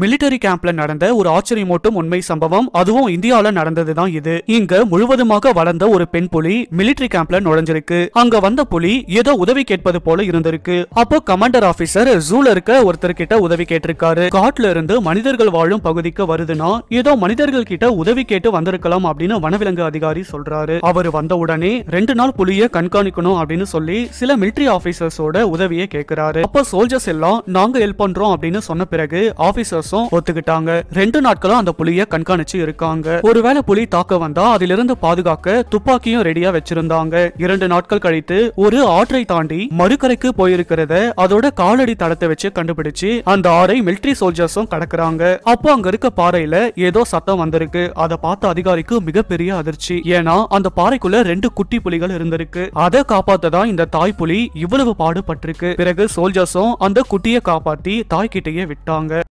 military கேம்ப்ல நடந்த ஒரு ஆச்சரியமூட்டும் உண்மை சம்பவம் அதுவும் இந்தியாவில நடந்ததுதான் இது இங்க முழுவதுமாக வளர்ந்த ஒரு பெண் புலி மிலிட்டரி கேம்ப்ல நுழைஞ்சிருக்கு அங்க வந்த புலி ஏதோ உதவி கேட்பது போல இருந்திருக்கு அப்போ கமாண்டர் ஆபிசர் ஜூல இருக்க ஒருத்தர் கிட்ட உதவி கேட்டிருக்காரு காட்டுல இருந்து மனிதர்கள் வாழும் பகுதிக்கு வருதுன்னா ஏதோ மனிதர்கள் கிட்ட உதவி கேட்டு வந்திருக்கலாம் அப்படின்னு வனவிலங்கு அதிகாரி சொல்றாரு அவர் வந்த உடனே ரெண்டு நாள் புலிய கண்காணிக்கணும் அப்படின்னு சொல்லி சில மிலிட்டரி ஆபிசர்ஸோட உதவியை கேட்கிறாரு அப்ப சோல்ஜர்ஸ் எல்லாம் நாங்க ஹெல்ப் பண்றோம் அப்படின்னு சொன்ன பிறகு ஆபிசர் ஆபிசர்ஸும் ஒத்துக்கிட்டாங்க ரெண்டு நாட்களும் அந்த புலிய கண்காணிச்சு இருக்காங்க ஒருவேளை புலி தாக்க வந்தா அதிலிருந்து பாதுகாக்க துப்பாக்கியும் ரெடியா வச்சிருந்தாங்க இரண்டு நாட்கள் கழித்து ஒரு ஆற்றை தாண்டி மறுக்கரைக்கு போயிருக்கிறத அதோட காலடி தடத்தை வச்சு கண்டுபிடிச்சு அந்த ஆறை மிலிட்ரி சோல்ஜர்ஸும் கடக்குறாங்க அப்போ அங்க இருக்க பாறையில ஏதோ சத்தம் வந்திருக்கு அதை பார்த்த அதிகாரிக்கு மிகப்பெரிய அதிர்ச்சி ஏன்னா அந்த பாறைக்குள்ள ரெண்டு குட்டி புலிகள் இருந்திருக்கு அதை காப்பாத்ததான் இந்த தாய் புலி இவ்வளவு பாடுபட்டிருக்கு பிறகு சோல்ஜர்ஸும் அந்த குட்டியை காப்பாத்தி தாய்கிட்டேயே விட்டாங்க